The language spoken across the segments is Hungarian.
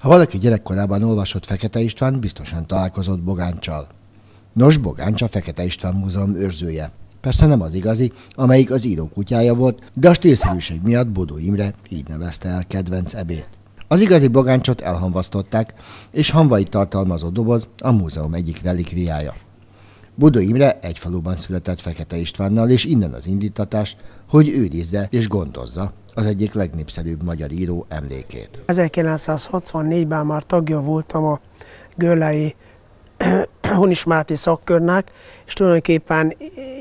Ha valaki gyerekkorában olvasott Fekete István, biztosan találkozott Bogáncsal. Nos, Bogáncs a Fekete István Múzeum őrzője. Persze nem az igazi, amelyik az író kutyája volt, de a stílszerűség miatt Bodó Imre így nevezte el kedvenc ebét. Az igazi bogáncsot elhamvasztották, és hamvait tartalmazó doboz a múzeum egyik relikviája. Bodó Imre egy faluban született Fekete Istvánnal, és innen az indítatás, hogy őrizze és gondozza az egyik legnépszerűbb magyar író emlékét. 1964-ben már tagja voltam a Göllei Honis Máté szakkörnek, és tulajdonképpen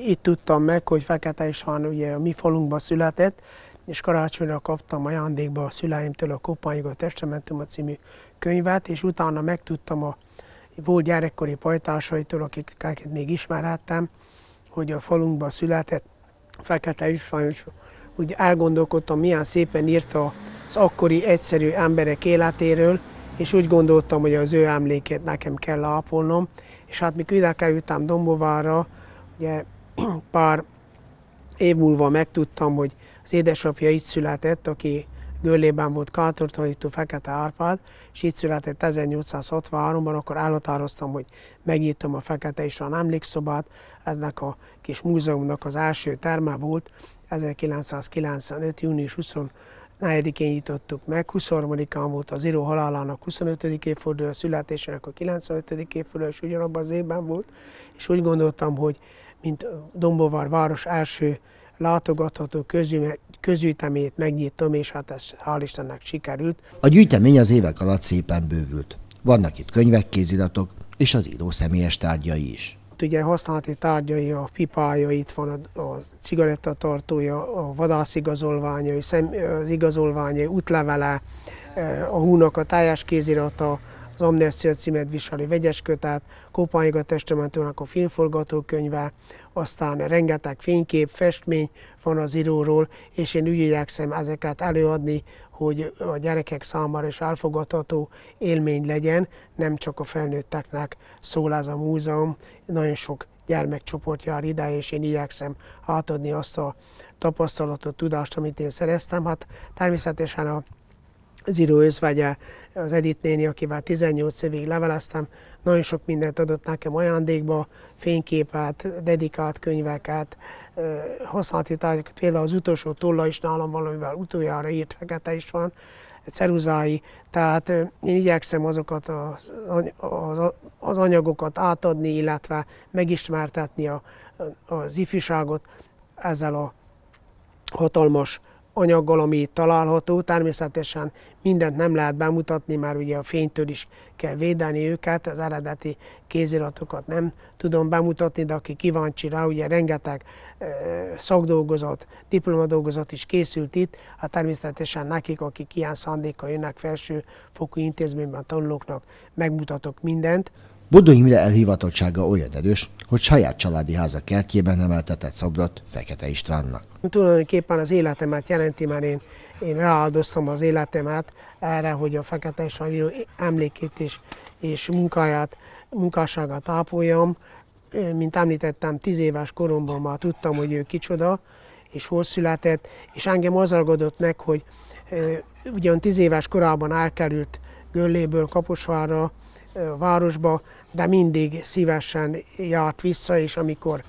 itt tudtam meg, hogy Fekete István ugye a mi falunkban született, és karácsonyra kaptam ajándékba a szüleimtől a Kopányig a Testamentum a című könyvet, és utána megtudtam a volt gyerekkori pajtársaitól, akiket még ismerhettem, hogy a falunkban született Fekete István, úgy elgondolkodtam, milyen szépen írta az akkori egyszerű emberek életéről, és úgy gondoltam, hogy az ő emlékét nekem kell ápolnom. És hát mikor ide kerültem Dombovára, ugye pár év múlva megtudtam, hogy az édesapja itt született, aki Gőlében volt kántortanító Fekete Árpád, és itt született 1863-ban, akkor elhatároztam, hogy megnyitom a Fekete a emlékszobát, eznek a kis múzeumnak az első terme volt, 1995. június 20 én nyitottuk meg, 23-án volt az író halálának 25. évforduló, a születésének a 95. évforduló, és ugyanabban az évben volt, és úgy gondoltam, hogy mint Dombovar város első látogatható közüme, megnyitom, és hát ez hál' Istennek sikerült. A gyűjtemény az évek alatt szépen bővült. Vannak itt könyvek, kéziratok és az író személyes tárgyai is. Ugye használati tárgyai, a pipája, itt van a, a cigarettatartója, a vadászigazolványa, az igazolványai, útlevele, e, a húnak a tájás kézirata, az Amnestia címet viseli vegyes kötát, Kopenhaga testamentőnek a filmforgatókönyve, aztán rengeteg fénykép, festmény van az íróról, és én úgy igyekszem ezeket előadni, hogy a gyerekek számára is elfogadható élmény legyen, nem csak a felnőtteknek szól ez a múzeum, nagyon sok gyermekcsoport jár ide, és én igyekszem átadni azt a tapasztalatot, tudást, amit én szereztem. Hát természetesen a Ziró ősz vagy az Edith néni, akivel 18 évig leveleztem, nagyon sok mindent adott nekem ajándékba, fényképet, dedikált könyveket, használati tárgyakat, például az utolsó tolla is nálam valamivel utoljára írt fekete is van, ceruzái, tehát én igyekszem azokat az, az, az anyagokat átadni, illetve megismertetni a, az ifjúságot ezzel a hatalmas anyaggal, ami itt található. Természetesen mindent nem lehet bemutatni, már ugye a fénytől is kell védeni őket, az eredeti kéziratokat nem tudom bemutatni, de aki kíváncsi rá, ugye rengeteg szakdolgozat, diplomadolgozat is készült itt, hát természetesen nekik, akik ilyen szándékkal jönnek felsőfokú fokú intézményben tanulóknak, megmutatok mindent. Bodó Imre elhivatottsága olyan erős, hogy saját családi háza kertjében emeltetett szobrot Fekete Istvánnak. Tulajdonképpen az életemet jelenti, mert én, én rááldoztam az életemet erre, hogy a Fekete István emlékét és, és munkáját, munkásságát ápoljam. Mint említettem, tíz éves koromban már tudtam, hogy ő kicsoda, és hol született, és engem az ragadott meg, hogy eh, ugyan tíz éves korában elkerült Gölléből Kaposvárra, városba, de mindig szívesen járt vissza, és amikor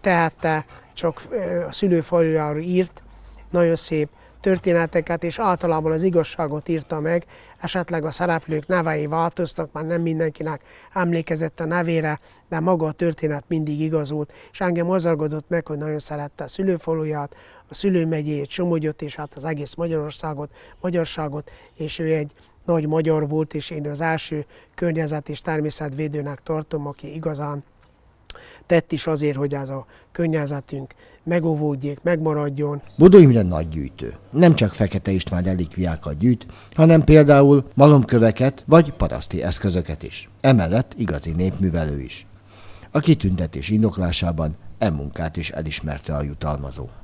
tehette, csak a szülőfalujáról írt, nagyon szép történeteket, és általában az igazságot írta meg, esetleg a szereplők nevei változtak, már nem mindenkinek emlékezett a nevére, de maga a történet mindig igazult. és engem az aggódott meg, hogy nagyon szerette a szülőfaluját, a szülőmegyét, Somogyot, és hát az egész Magyarországot, magyarságot, és ő egy nagy magyar volt, és én az első környezet és természetvédőnek tartom, aki igazán tett is azért, hogy ez a környezetünk megóvódjék, megmaradjon. Bodó Imre nagy gyűjtő. Nem csak Fekete István relikviákat gyűjt, hanem például malomköveket vagy paraszti eszközöket is. Emellett igazi népművelő is. A kitüntetés indoklásában e munkát is elismerte a jutalmazó.